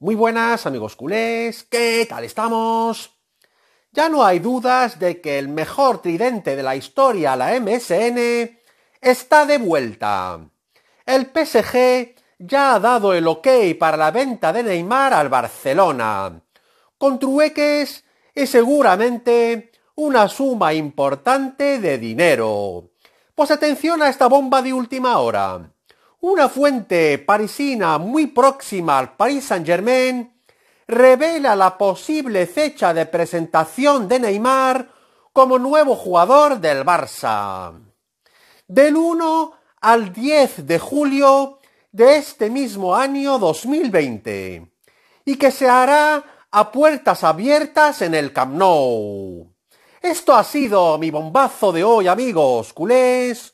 Muy buenas amigos culés, ¿qué tal estamos? Ya no hay dudas de que el mejor tridente de la historia, la MSN, está de vuelta. El PSG ya ha dado el ok para la venta de Neymar al Barcelona, con trueques y seguramente una suma importante de dinero. Pues atención a esta bomba de última hora. Una fuente parisina muy próxima al Paris Saint-Germain revela la posible fecha de presentación de Neymar como nuevo jugador del Barça. Del 1 al 10 de julio de este mismo año 2020 y que se hará a puertas abiertas en el Camp Nou. Esto ha sido mi bombazo de hoy, amigos culés.